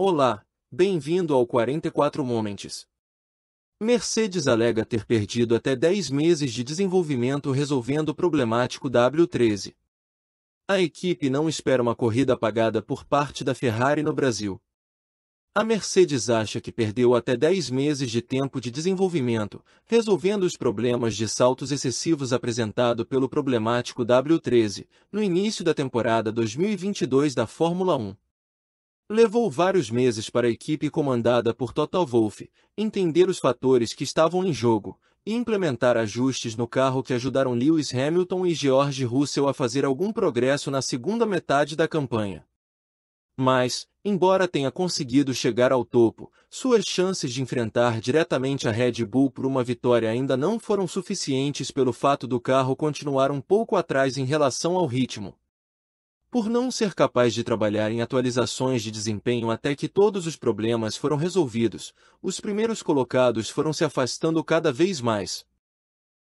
Olá, bem-vindo ao 44 Moments. Mercedes alega ter perdido até 10 meses de desenvolvimento resolvendo o problemático W13. A equipe não espera uma corrida apagada por parte da Ferrari no Brasil. A Mercedes acha que perdeu até 10 meses de tempo de desenvolvimento, resolvendo os problemas de saltos excessivos apresentado pelo problemático W13, no início da temporada 2022 da Fórmula 1. Levou vários meses para a equipe comandada por Total Wolff entender os fatores que estavam em jogo e implementar ajustes no carro que ajudaram Lewis Hamilton e George Russell a fazer algum progresso na segunda metade da campanha. Mas, embora tenha conseguido chegar ao topo, suas chances de enfrentar diretamente a Red Bull por uma vitória ainda não foram suficientes pelo fato do carro continuar um pouco atrás em relação ao ritmo, por não ser capaz de trabalhar em atualizações de desempenho até que todos os problemas foram resolvidos, os primeiros colocados foram se afastando cada vez mais.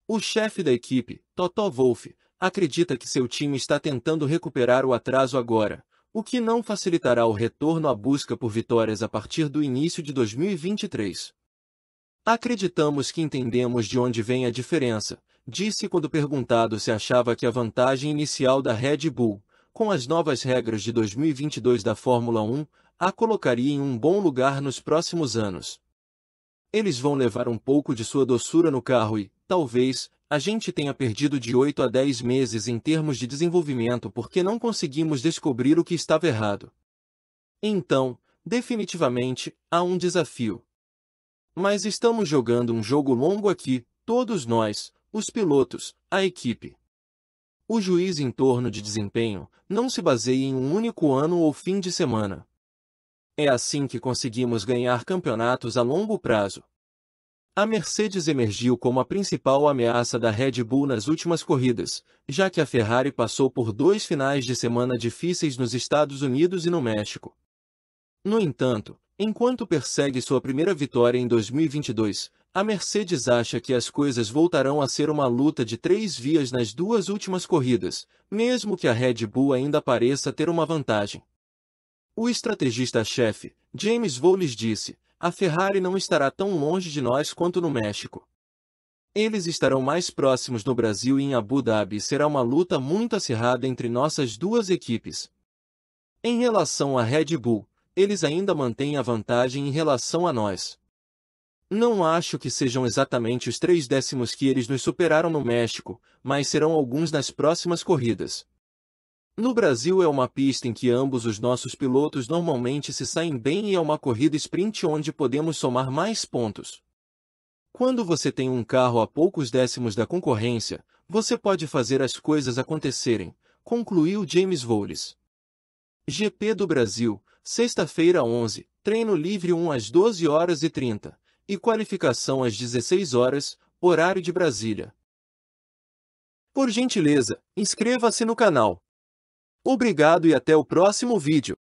O chefe da equipe, Toto Wolff, acredita que seu time está tentando recuperar o atraso agora, o que não facilitará o retorno à busca por vitórias a partir do início de 2023. Acreditamos que entendemos de onde vem a diferença, disse quando perguntado se achava que a vantagem inicial da Red Bull com as novas regras de 2022 da Fórmula 1, a colocaria em um bom lugar nos próximos anos. Eles vão levar um pouco de sua doçura no carro e, talvez, a gente tenha perdido de 8 a 10 meses em termos de desenvolvimento porque não conseguimos descobrir o que estava errado. Então, definitivamente, há um desafio. Mas estamos jogando um jogo longo aqui, todos nós, os pilotos, a equipe. O juiz em torno de desempenho não se baseia em um único ano ou fim de semana. É assim que conseguimos ganhar campeonatos a longo prazo. A Mercedes emergiu como a principal ameaça da Red Bull nas últimas corridas, já que a Ferrari passou por dois finais de semana difíceis nos Estados Unidos e no México. No entanto, enquanto persegue sua primeira vitória em 2022, a Mercedes acha que as coisas voltarão a ser uma luta de três vias nas duas últimas corridas, mesmo que a Red Bull ainda pareça ter uma vantagem. O estrategista-chefe, James Vowles disse, a Ferrari não estará tão longe de nós quanto no México. Eles estarão mais próximos no Brasil e em Abu Dhabi será uma luta muito acirrada entre nossas duas equipes. Em relação à Red Bull, eles ainda mantêm a vantagem em relação a nós. Não acho que sejam exatamente os três décimos que eles nos superaram no México, mas serão alguns nas próximas corridas. No Brasil é uma pista em que ambos os nossos pilotos normalmente se saem bem e é uma corrida sprint onde podemos somar mais pontos. Quando você tem um carro a poucos décimos da concorrência, você pode fazer as coisas acontecerem, concluiu James Voules. GP do Brasil, sexta-feira 11, treino livre 1 às 12 horas e 30, e qualificação às 16 horas, horário de Brasília. Por gentileza, inscreva-se no canal. Obrigado e até o próximo vídeo.